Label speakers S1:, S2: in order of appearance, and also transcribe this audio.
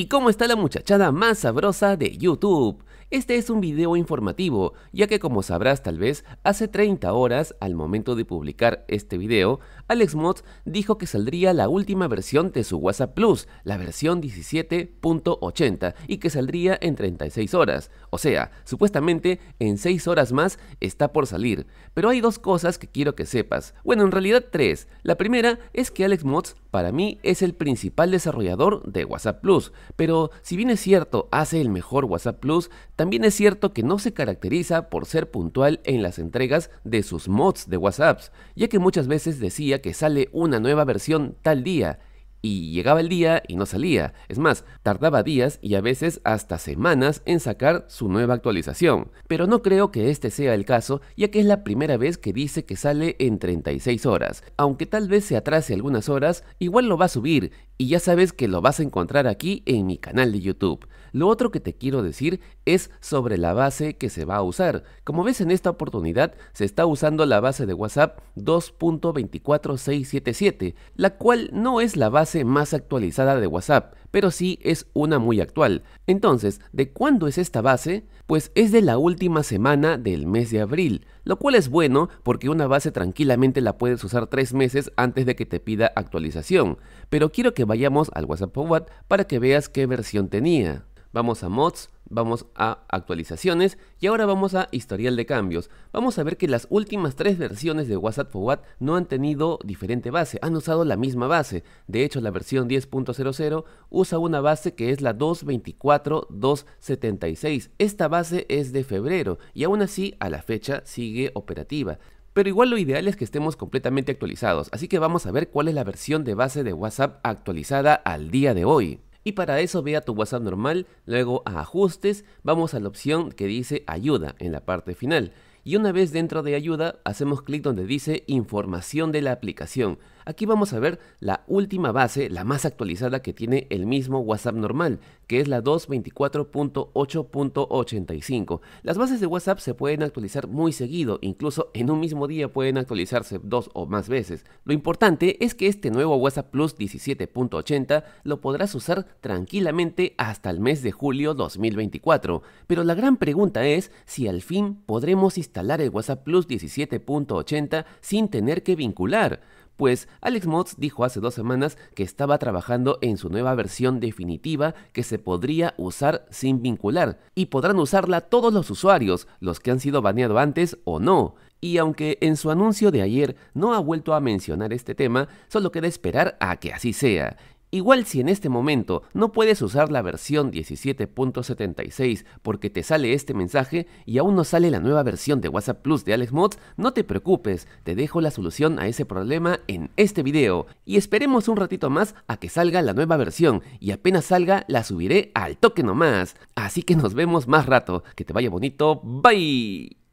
S1: y cómo está la muchachada más sabrosa de YouTube. Este es un video informativo, ya que como sabrás tal vez, hace 30 horas, al momento de publicar este video, Alex Mods dijo que saldría la última versión de su WhatsApp Plus, la versión 17.80, y que saldría en 36 horas. O sea, supuestamente en 6 horas más está por salir. Pero hay dos cosas que quiero que sepas. Bueno, en realidad tres. La primera es que Alex Mods para mí es el principal desarrollador de WhatsApp Plus, pero si bien es cierto, hace el mejor WhatsApp Plus, también es cierto que no se caracteriza por ser puntual en las entregas de sus mods de WhatsApp, ya que muchas veces decía que sale una nueva versión tal día y llegaba el día y no salía. Es más, tardaba días y a veces hasta semanas en sacar su nueva actualización. Pero no creo que este sea el caso, ya que es la primera vez que dice que sale en 36 horas. Aunque tal vez se atrase algunas horas, igual lo va a subir y ya sabes que lo vas a encontrar aquí en mi canal de YouTube. Lo otro que te quiero decir es sobre la base que se va a usar. Como ves en esta oportunidad se está usando la base de WhatsApp 2.24677, la cual no es la base más actualizada de WhatsApp, pero sí es una muy actual. Entonces, ¿de cuándo es esta base? Pues es de la última semana del mes de abril, lo cual es bueno porque una base tranquilamente la puedes usar tres meses antes de que te pida actualización. Pero quiero que vayamos al WhatsApp OWAT para que veas qué versión tenía. Vamos a Mods, vamos a actualizaciones y ahora vamos a historial de cambios. Vamos a ver que las últimas tres versiones de WhatsApp for What no han tenido diferente base, han usado la misma base. De hecho, la versión 10.00 usa una base que es la 224.276. Esta base es de febrero y aún así a la fecha sigue operativa. Pero igual lo ideal es que estemos completamente actualizados, así que vamos a ver cuál es la versión de base de WhatsApp actualizada al día de hoy y para eso ve a tu WhatsApp normal, luego a ajustes, vamos a la opción que dice ayuda en la parte final y una vez dentro de ayuda hacemos clic donde dice información de la aplicación. Aquí vamos a ver la última base, la más actualizada que tiene el mismo WhatsApp normal, que es la 224.8.85. Las bases de WhatsApp se pueden actualizar muy seguido, incluso en un mismo día pueden actualizarse dos o más veces. Lo importante es que este nuevo WhatsApp Plus 17.80 lo podrás usar tranquilamente hasta el mes de julio 2024. Pero la gran pregunta es si al fin podremos instalar el WhatsApp Plus 17.80 sin tener que vincular pues Alex Mods dijo hace dos semanas que estaba trabajando en su nueva versión definitiva que se podría usar sin vincular y podrán usarla todos los usuarios, los que han sido baneados antes o no. Y aunque en su anuncio de ayer no ha vuelto a mencionar este tema, solo queda esperar a que así sea. Igual si en este momento no puedes usar la versión 17.76 porque te sale este mensaje y aún no sale la nueva versión de WhatsApp Plus de Alex Mods, no te preocupes, te dejo la solución a ese problema en este video y esperemos un ratito más a que salga la nueva versión y apenas salga la subiré al toque nomás. Así que nos vemos más rato, que te vaya bonito, bye.